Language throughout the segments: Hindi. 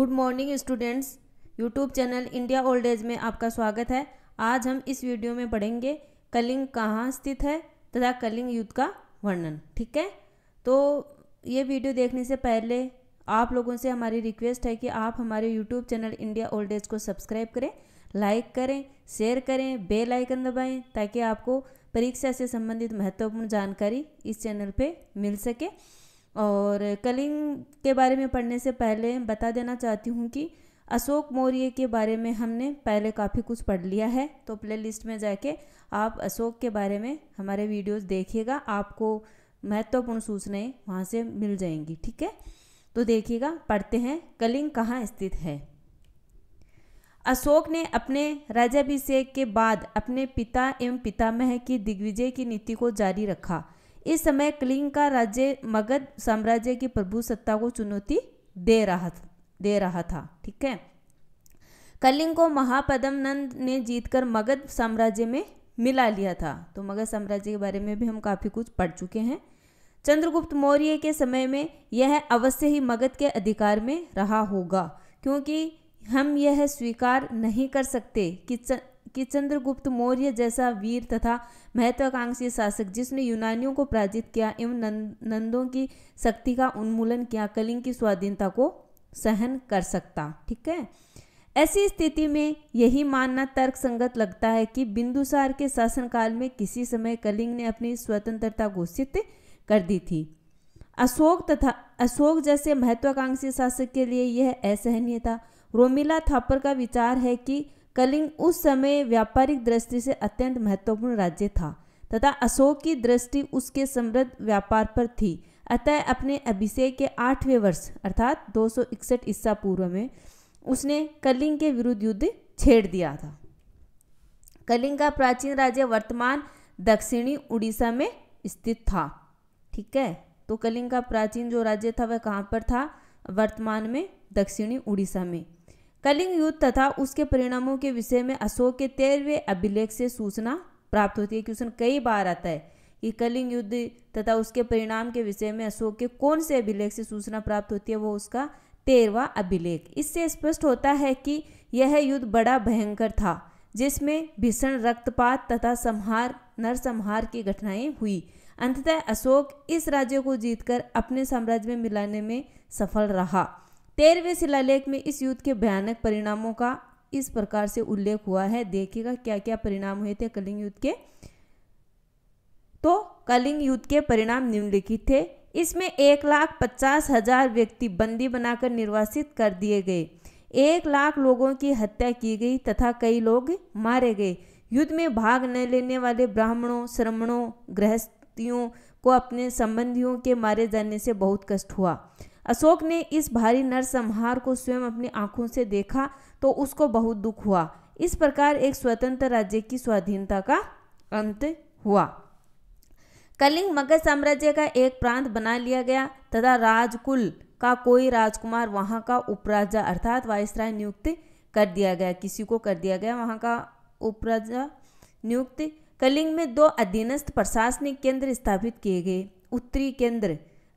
good morning students YouTube channel India old age में आपका स्वागत है आज हम इस वीडियो में पढ़ेंगे कलिंग कहाँ स्थित है तथा कलिंग युद्ध का वर्णन ठीक है तो ये वीडियो देखने से पहले आप लोगों से हमारी रिक्वेस्ट है कि आप हमारे YouTube channel India old age को सब्सक्राइब करें लाइक करें शेयर करें बेल आइकन दबाएं ताकि आपको परीक्षा से संबंधित महत्वपूर्ण जानकारी इस चैनल पे मिल सके और कलिंग के बारे में पढ़ने से पहले बता देना चाहती हूँ कि अशोक मौर्य के बारे में हमने पहले काफ़ी कुछ पढ़ लिया है तो प्लेलिस्ट में जाके आप अशोक के बारे में हमारे वीडियोस देखिएगा आपको महत्वपूर्ण सूचनाएं वहाँ से मिल जाएंगी ठीक है तो देखिएगा पढ़ते हैं कलिंग कहाँ स्थित है अशोक ने अपने राजाभिषेक के बाद अपने पिता एवं पितामह की दिग्विजय की नीति को जारी रखा इस समय कलिंग का राज्य मगध साम्राज्य की प्रभु सत्ता को चुनौती दे रहा था दे रहा था ठीक है कलिंग को महापदम नंद ने जीतकर मगध साम्राज्य में मिला लिया था तो मगध साम्राज्य के बारे में भी हम काफ़ी कुछ पढ़ चुके हैं चंद्रगुप्त मौर्य के समय में यह अवश्य ही मगध के अधिकार में रहा होगा क्योंकि हम यह स्वीकार नहीं कर सकते कि कि चंद्रगुप्त मौर्य जैसा वीर तथा महत्वाकांक्षी शासक जिसने यूनानियों को पराजित किया एवं नंदों की शक्ति का उन्मूलन किया कलिंग की स्वाधीनता को सहन कर सकता ठीक है ऐसी स्थिति में यही मानना तर्क संगत लगता है कि बिंदुसार के शासनकाल में किसी समय कलिंग ने अपनी स्वतंत्रता घोषित कर दी थी अशोक तथा अशोक जैसे महत्वाकांक्षी शासक के लिए यह असहनीय था रोमिला थापर का विचार है कि कलिंग उस समय व्यापारिक दृष्टि से अत्यंत महत्वपूर्ण राज्य था तथा अशोक की दृष्टि उसके समृद्ध व्यापार पर थी अतः अपने अभिषेक के आठवें वर्ष अर्थात 261 ईसा पूर्व में उसने कलिंग के विरुद्ध युद्ध छेड़ दिया था कलिंग का प्राचीन राज्य वर्तमान दक्षिणी उड़ीसा में स्थित था ठीक है तो कलिंग का प्राचीन जो राज्य था वह कहाँ पर था वर्तमान में दक्षिणी उड़ीसा में कलिंग युद्ध तथा उसके परिणामों के विषय में अशोक के तेरहवें अभिलेख से सूचना प्राप्त होती है क्वेश्चन कई बार आता है कि कलिंग युद्ध तथा उसके परिणाम के विषय में अशोक के कौन से अभिलेख से सूचना प्राप्त होती है वो उसका तेरवा अभिलेख इससे स्पष्ट होता है कि यह युद्ध बड़ा भयंकर था जिसमें भीषण रक्तपात तथा संहार नरसंहार की घटनाएं हुई अंततः अशोक इस राज्य को जीतकर अपने साम्राज्य में मिलाने में सफल रहा तेरहवें शिलालेख में इस युद्ध के भयानक परिणामों का इस प्रकार से उल्लेख हुआ है देखिएगा क्या क्या परिणाम हुए थे कलिंग युद्ध के तो कलिंग युद्ध के परिणाम निम्नलिखित थे इसमें एक लाख पचास हजार व्यक्ति बंदी बनाकर निर्वासित कर दिए गए एक लाख लोगों की हत्या की गई तथा कई लोग मारे गए युद्ध में भाग न लेने वाले ब्राह्मणों श्रमणों गृहस्थियों को अपने संबंधियों के मारे जाने से बहुत कष्ट हुआ अशोक ने इस भारी नरसंहार को स्वयं अपनी आंखों से देखा तो उसको बहुत दुख हुआ इस प्रकार एक स्वतंत्र राज्य की स्वाधीनता का अंत हुआ कलिंग मगध साम्राज्य का एक प्रांत बना लिया गया तथा राजकुल का कोई राजकुमार वहां का उपराजा अर्थात वायसराय नियुक्त कर दिया गया किसी को कर दिया गया वहां का उपराजा नियुक्त कलिंग में दो अधीनस्थ प्रशासनिक केंद्र स्थापित किए गए उत्तरी केंद्र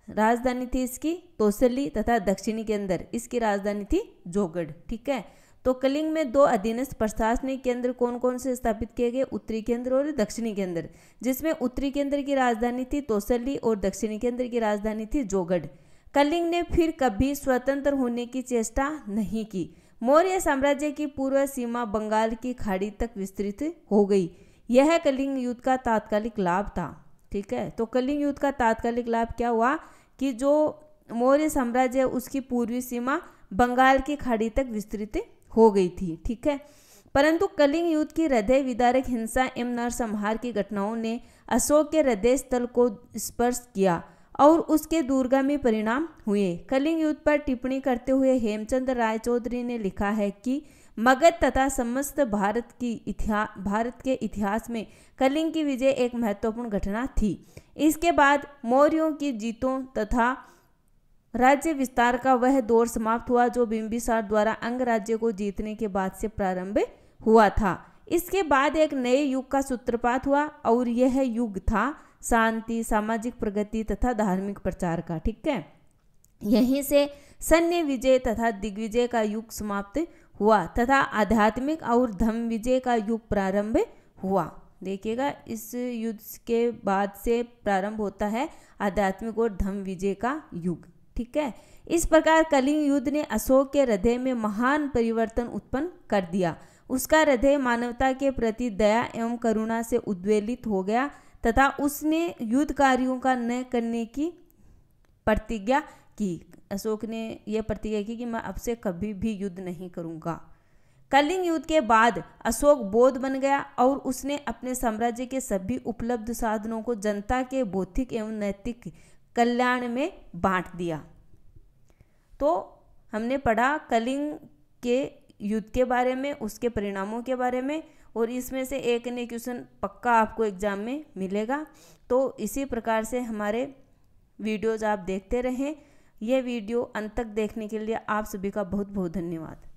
राजधानी थी इसकी कौशली तथा दक्षिणी के अंदर इसकी राजधानी थी जोगढ़ ठीक है तो कलिंग में दो अधीनस्थ प्रशासनिक केंद्र कौन कौन से स्थापित किए गए उत्तरी केंद्र और दक्षिणी केंद्र जिसमें उत्तरी केंद्र की राजधानी थी तोसली और दक्षिणी केंद्र की राजधानी थी जोगढ़ कलिंग ने फिर कभी स्वतंत्र होने की चेष्टा नहीं की मौर्य साम्राज्य की पूर्व सीमा बंगाल की खाड़ी तक विस्तृत हो गई यह कलिंग युद्ध का तात्कालिक लाभ था ठीक है तो कलिंग युद्ध का तात्कालिक लाभ क्या हुआ कि जो मौर्य साम्राज्य है उसकी पूर्वी सीमा बंगाल की खाड़ी तक विस्तृत हो गई थी ठीक है परंतु कलिंग युद्ध की हृदय विदारक हिंसा एवं नरसंहार की घटनाओं ने अशोक के हृदय स्थल को स्पर्श किया और उसके दूरगामी परिणाम हुए कलिंग युद्ध पर टिप्पणी करते हुए हेमचंद राय चौधरी ने लिखा है कि मगध तथा समस्त भारत की इतिहास भारत के इतिहास में कलिंग की विजय एक महत्वपूर्ण घटना थी इसके बाद मौर्यों की जीतों तथा राज्य विस्तार का वह दौर समाप्त हुआ जो बिंबिसार द्वारा अंग राज्य को जीतने के बाद से प्रारंभ हुआ था इसके बाद एक नए युग का सूत्रपात हुआ और यह युग था शांति सामाजिक प्रगति तथा धार्मिक प्रचार का ठीक है यहीं से सैन्य विजय तथा दिग्विजय का युग समाप्त हुआ तथा आध्यात्मिक और धम विजय का युग प्रारंभ हुआ देखिएगा इस युद्ध के बाद से प्रारंभ होता है आध्यात्मिक और धम विजय का युग ठीक है इस प्रकार कलिंग युद्ध ने अशोक के हृदय में महान परिवर्तन उत्पन्न कर दिया उसका हृदय मानवता के प्रति दया एवं करुणा से उद्वेलित हो गया तथा उसने युद्ध कार्यों का न करने की प्रतिज्ञा की अशोक ने यह प्रतिज्ञा की कि मैं अब से कभी भी युद्ध नहीं करूँगा कलिंग युद्ध के बाद अशोक बोध बन गया और उसने अपने साम्राज्य के सभी उपलब्ध साधनों को जनता के बौद्धिक एवं नैतिक कल्याण में बांट दिया तो हमने पढ़ा कलिंग के युद्ध के बारे में उसके परिणामों के बारे में और इसमें से एक नहीं क्वेश्चन पक्का आपको एग्ज़ाम में मिलेगा तो इसी प्रकार से हमारे वीडियोज़ आप देखते रहें यह वीडियो अंत तक देखने के लिए आप सभी का बहुत बहुत धन्यवाद